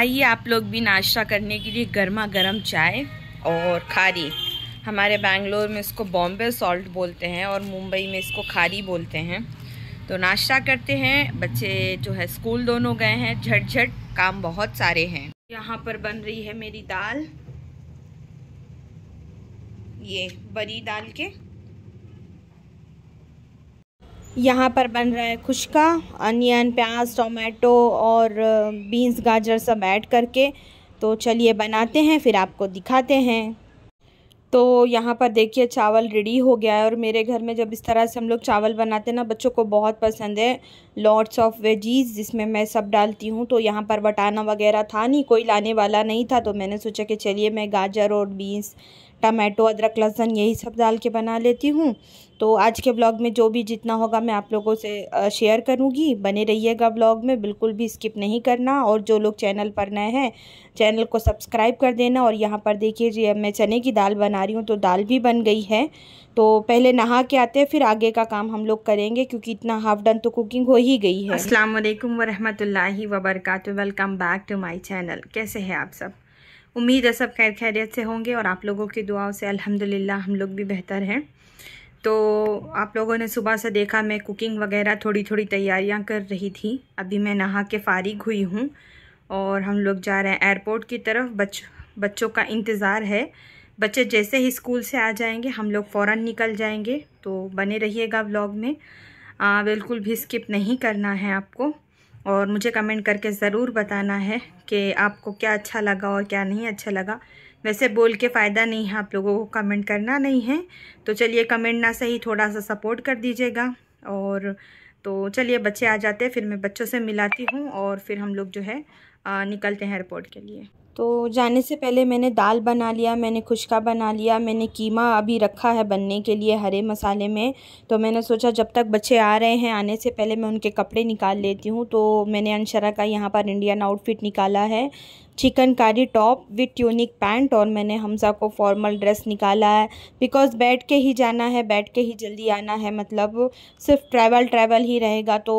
आइए आप लोग भी नाश्ता करने के लिए गर्मा गर्म चाय और खारी हमारे बैंगलोर में इसको बॉम्बे सॉल्ट बोलते हैं और मुंबई में इसको खारी बोलते हैं तो नाश्ता करते हैं बच्चे जो है स्कूल दोनों गए हैं झटझट काम बहुत सारे हैं यहाँ पर बन रही है मेरी दाल ये बड़ी दाल के यहाँ पर बन रहा है खुशका अनियन प्याज टोमेटो और बीन्स गाजर सब ऐड करके तो चलिए बनाते हैं फिर आपको दिखाते हैं तो यहाँ पर देखिए चावल रेडी हो गया है और मेरे घर में जब इस तरह से हम लोग चावल बनाते हैं ना बच्चों को बहुत पसंद है लॉट्स ऑफ वेजीज़ जिसमें मैं सब डालती हूँ तो यहाँ पर बटाना वगैरह था नहीं कोई लाने वाला नहीं था तो मैंने सोचा कि चलिए मैं गाजर और बीन्स टमाटो अदरक लहसुन यही सब डाल के बना लेती हूँ तो आज के ब्लॉग में जो भी जितना होगा मैं आप लोगों से शेयर करूँगी बने रहिएगा ब्लॉग में बिल्कुल भी स्किप नहीं करना और जो लोग चैनल पर नए हैं चैनल को सब्सक्राइब कर देना और यहाँ पर देखिए जी मैं चने की दाल बना रही हूँ तो दाल भी बन गई है तो पहले नहा के आते हैं फिर आगे का काम हम लोग करेंगे क्योंकि इतना हाफ डन तो कुकिंग हो ही गई है असलम ला वर्क welcome back to my channel कैसे हैं आप सब उम्मीद है सब खैर खैरियत से होंगे और आप लोगों की दुआओं से अल्हम्दुलिल्लाह हम लोग भी बेहतर हैं तो आप लोगों ने सुबह से देखा मैं कुकिंग वगैरह थोड़ी थोड़ी तैयारियां कर रही थी अभी मैं नहा के फारिग हुई हूँ और हम लोग जा रहे हैं एयरपोर्ट की तरफ बच बच्चों का इंतज़ार है बच्चे जैसे ही स्कूल से आ जाएंगे हम लोग फ़ौर निकल जाएंगे तो बने रहिएगा ब्लॉग में आ, बिल्कुल भी स्किप नहीं करना है आपको और मुझे कमेंट करके ज़रूर बताना है कि आपको क्या अच्छा लगा और क्या नहीं अच्छा लगा वैसे बोल के फ़ायदा नहीं है आप लोगों को कमेंट करना नहीं है तो चलिए कमेंट ना सही थोड़ा सा सपोर्ट कर दीजिएगा और तो चलिए बच्चे आ जाते हैं फिर मैं बच्चों से मिलाती हूँ और फिर हम लोग जो है निकलते हैं एयरपोर्ट के लिए तो जाने से पहले मैंने दाल बना लिया मैंने खुशका बना लिया मैंने कीमा अभी रखा है बनने के लिए हरे मसाले में तो मैंने सोचा जब तक बच्चे आ रहे हैं आने से पहले मैं उनके कपड़े निकाल लेती हूँ तो मैंने अनशरा का यहाँ पर इंडियन आउटफिट निकाला है chikankari top with tunic pant और मैंने हमज़ा को फॉर्मल ड्रेस निकाला है बिकॉज़ बैठ के ही जाना है बैठ के ही जल्दी आना है मतलब सिर्फ ट्रैवल ट्रैवल ही रहेगा तो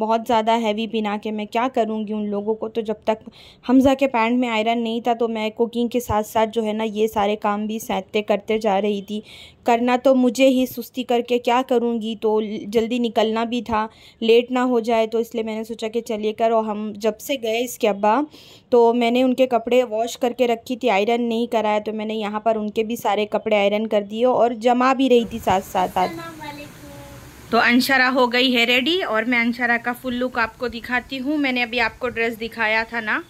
बहुत ज़्यादा हैवी बिना के मैं क्या करूँगी उन लोगों को तो जब तक हमज़ा के पैंट में आयरन नहीं था तो मैं कुकिंग के साथ साथ जो है ना ये सारे काम भी सहते करते जा रही थी करना तो मुझे ही सुस्ती करके क्या करूँगी तो जल्दी निकलना भी था लेट ना हो जाए तो इसलिए मैंने सोचा कि चलिए करो हम जब से गए इसके अब्बा तो मैंने मैंने उनके कपड़े वॉश करके रखी थी आयरन नहीं कराया तो मैंने यहाँ पर उनके भी सारे कपड़े आयरन कर दिए और जमा भी रही थी साथ साथ आज तो अंशरा हो गई है रेडी और मैं अंशरा का फुल लुक आपको दिखाती हूँ मैंने अभी आपको ड्रेस दिखाया था ना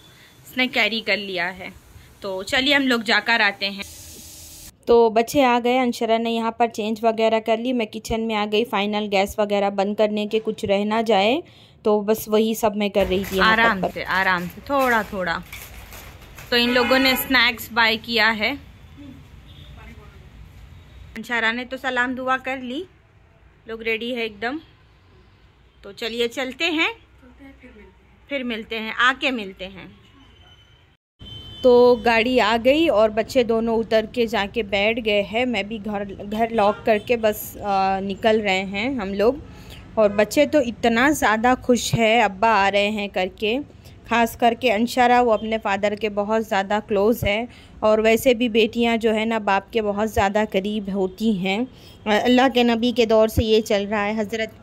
इसने कैरी कर लिया है तो चलिए हम लोग जाकर आते हैं तो बच्चे आ गए अंशरा ने यहाँ पर चेंज वगैरह कर ली मैं किचन में आ गई फाइनल गैस वगैरह बंद करने के कुछ रहना जाए तो बस वही सब मैं कर रही थी आराम से आराम से थोड़ा थोड़ा तो इन लोगों ने स्नैक्स बाय किया है अंशारा ने तो सलाम दुआ कर ली लोग रेडी है एकदम तो चलिए चलते हैं फिर मिलते हैं आके मिलते हैं तो गाड़ी आ गई और बच्चे दोनों उतर के जाके बैठ गए हैं मैं भी घर घर लॉक करके बस आ, निकल रहे हैं हम लोग और बच्चे तो इतना ज़्यादा खुश है अब्बा आ रहे हैं करके ख़ास करके अंशारा वो अपने फ़ादर के बहुत ज़्यादा क्लोज़ है और वैसे भी बेटियां जो है ना बाप के बहुत ज़्यादा करीब होती हैं अल्लाह के नबी के दौर से ये चल रहा है हज़रत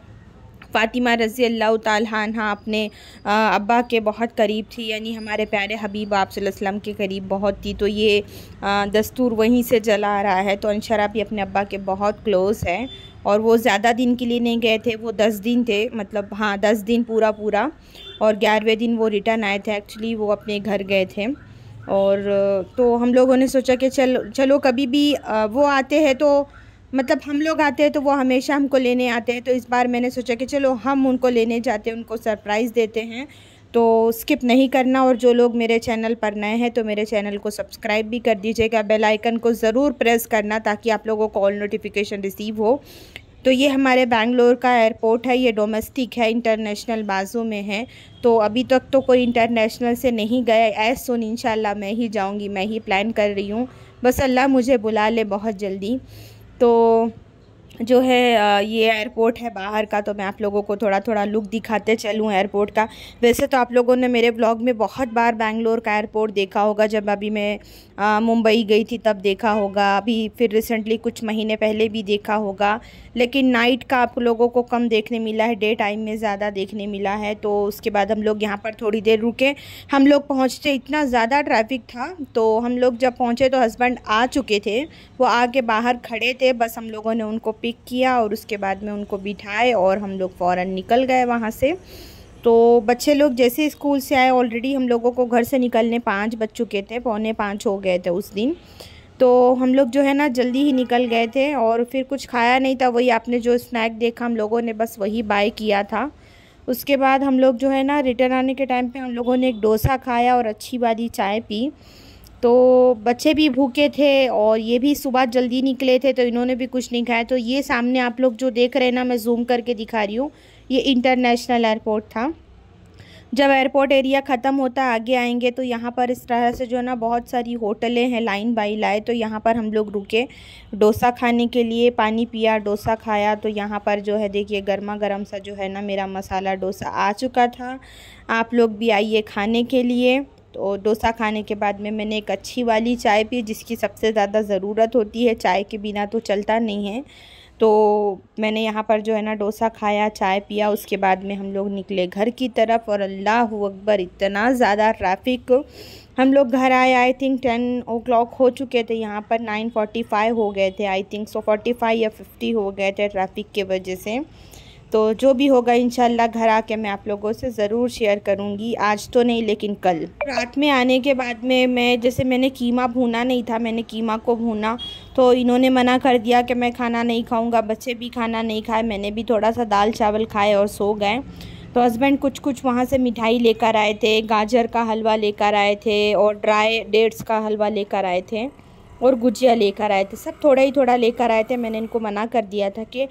फ़ातिमा रज़ी अल्लाह तहा अपने अब्बा के बहुत करीब थी यानी हमारे प्यारे हबीब आप सल्लम के करीब बहुत थी तो ये दस्तूर वहीं से चला आ रहा है तो अनशरा भी अपने अब्बा के बहुत क्लोज़ है और वो ज़्यादा दिन के लिए नहीं गए थे वो दस दिन थे मतलब हाँ दस दिन पूरा पूरा और ग्यारहवें दिन वो रिटर्न आए थे एक्चुअली वो अपने घर गए थे और तो हम लोगों ने सोचा कि चल चलो कभी भी वो आते हैं तो मतलब हम लोग आते हैं तो वो हमेशा हमको लेने आते हैं तो इस बार मैंने सोचा कि चलो हम उनको लेने जाते हैं उनको सरप्राइज़ देते हैं तो स्किप नहीं करना और जो लोग मेरे चैनल पर नए हैं तो मेरे चैनल को सब्सक्राइब भी कर दीजिएगा बेल आइकन को ज़रूर प्रेस करना ताकि आप लोगों को ऑल नोटिफिकेशन रिसीव हो तो ये हमारे बैंगलोर का एयरपोर्ट है ये डोमेस्टिक है इंटरनेशनल बाजू में है तो अभी तक तो कोई इंटरनेशनल से नहीं गया ऐस सुन इन मैं ही जाऊँगी मैं ही प्लान कर रही हूँ बस अल्लाह मुझे बुला ले बहुत जल्दी तो जो है ये एयरपोर्ट है बाहर का तो मैं आप लोगों को थोड़ा थोड़ा लुक दिखाते चलूँ एयरपोर्ट का वैसे तो आप लोगों ने मेरे ब्लॉग में बहुत बार बैंगलोर का एयरपोर्ट देखा होगा जब अभी मैं मुंबई गई थी तब देखा होगा अभी फिर रिसेंटली कुछ महीने पहले भी देखा होगा लेकिन नाइट का आप लोगों को कम देखने मिला है डे टाइम में ज़्यादा देखने मिला है तो उसके बाद हम लोग यहाँ पर थोड़ी देर रुके हम लोग पहुँचते इतना ज़्यादा ट्रैफिक था तो हम लोग जब पहुँचे तो हस्बैंड आ चुके थे वो आके बाहर खड़े थे बस हम लोगों ने उनको पिक किया और उसके बाद में उनको बिठाए और हम लोग फ़ौर निकल गए वहाँ से तो बच्चे लोग जैसे स्कूल से आए ऑलरेडी हम लोगों को घर से निकलने पाँच बज चुके थे पौने पाँच हो गए थे उस दिन तो हम लोग जो है ना जल्दी ही निकल गए थे और फिर कुछ खाया नहीं था वही आपने जो स्नैक देखा हम लोगों ने बस वही बाय किया था उसके बाद हम लोग जो है ना रिटर्न आने के टाइम पे हम लोगों ने एक डोसा खाया और अच्छी वाली चाय पी तो बच्चे भी भूखे थे और ये भी सुबह जल्दी निकले थे तो इन्होंने भी कुछ नहीं खाया तो ये सामने आप लोग जो देख रहे हैं ना मैं जूम करके दिखा रही हूँ ये इंटरनेशनल एयरपोर्ट था जब एयरपोर्ट एरिया ख़त्म होता आगे आएंगे तो यहाँ पर इस तरह से जो है ना बहुत सारी होटलें हैं लाइन बाई लाए तो यहाँ पर हम लोग रुके डोसा खाने के लिए पानी पिया डोसा खाया तो यहाँ पर जो है देखिए गर्मा गर्म सा जो है ना मेरा मसाला डोसा आ चुका था आप लोग भी आइए खाने के लिए तो डोसा खाने के बाद में मैंने एक अच्छी वाली चाय पी जिसकी सबसे ज़्यादा ज़रूरत होती है चाय के बिना तो चलता नहीं है तो मैंने यहाँ पर जो है ना डोसा खाया चाय पिया उसके बाद में हम लोग निकले घर की तरफ और अल्लाह अकबर इतना ज़्यादा ट्रैफिक हम लोग घर आए I think ten o'clock हो चुके थे यहाँ पर नाइन फोर्टी फाइव हो गए थे I think so forty five या फिफ्टी हो गए थे ट्रैफिक के वजह से तो जो भी होगा इन घर आके मैं आप लोगों से ज़रूर शेयर करूँगी आज तो नहीं लेकिन कल रात में आने के बाद में मैं जैसे मैंने कीमा भूना नहीं था मैंने कीमा को भूना तो इन्होंने मना कर दिया कि मैं खाना नहीं खाऊँगा बच्चे भी खाना नहीं खाए मैंने भी थोड़ा सा दाल चावल खाए और सो गए तो हस्बैंड कुछ कुछ वहाँ से मिठाई लेकर आए थे गाजर का हलवा लेकर आए थे और ड्राई डेट्स का हलवा लेकर आए थे और गुजिया लेकर आए थे सब थोड़ा ही थोड़ा लेकर आए थे मैंने इनको मना कर दिया था कि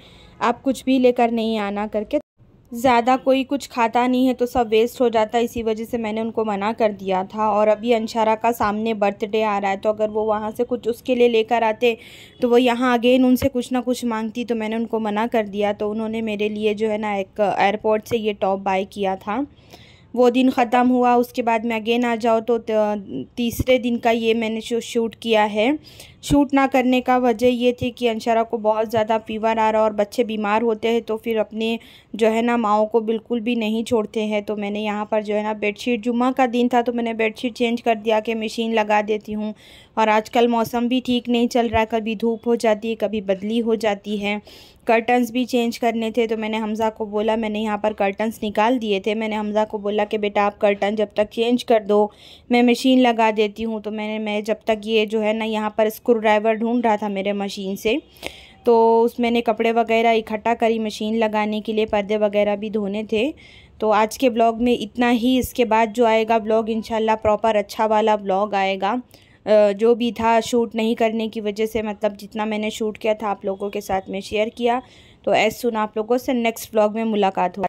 आप कुछ भी लेकर नहीं आना करके ज़्यादा कोई कुछ खाता नहीं है तो सब वेस्ट हो जाता है इसी वजह से मैंने उनको मना कर दिया था और अभी अंशारा का सामने बर्थडे आ रहा है तो अगर वो वहाँ से कुछ उसके लिए लेकर आते तो वो यहाँ अगेन उनसे कुछ ना कुछ मांगती तो मैंने उनको मना कर दिया तो उन्होंने मेरे लिए जो है ना एक एयरपोर्ट से ये टॉप बाय किया था वो दिन ख़त्म हुआ उसके बाद मैं अगेन आ जाओ तो तीसरे दिन का ये मैंने शूट किया है शूट ना करने का वजह ये थी कि अंशरा को बहुत ज़्यादा फीवर आ रहा और बच्चे बीमार होते हैं तो फिर अपने जो है ना माओ को बिल्कुल भी नहीं छोड़ते हैं तो मैंने यहाँ पर जो है ना बेडशीट जुम्मा का दिन था तो मैंने बेडशीट चेंज कर दिया कि मशीन लगा देती हूँ और आजकल मौसम भी ठीक नहीं चल रहा है कभी धूप हो जाती है कभी बदली हो जाती है कर्टन्स भी चेंज करने थे तो मैंने हमज़ा को बोला मैंने यहाँ पर कर्टन्स निकाल दिए थे मैंने हमज़ा को बोला कि बेटा आप कर्टन जब तक चेंज कर दो मैं मशीन लगा देती हूँ तो मैंने मैं जब तक ये जो है ना यहाँ पर इसको स्क्रूड्राइवर ड्राइवर ढूंढ रहा था मेरे मशीन से तो उस मैंने कपड़े वगैरह इकट्ठा करी मशीन लगाने के लिए पर्दे वगैरह भी धोने थे तो आज के ब्लॉग में इतना ही इसके बाद जो आएगा ब्लॉग इनशाला प्रॉपर अच्छा वाला ब्लॉग आएगा जो भी था शूट नहीं करने की वजह से मतलब जितना मैंने शूट किया था आप लोगों के साथ में शेयर किया तो ऐसा सुन आप लोगों से नेक्स्ट ब्लॉग में मुलाकात हो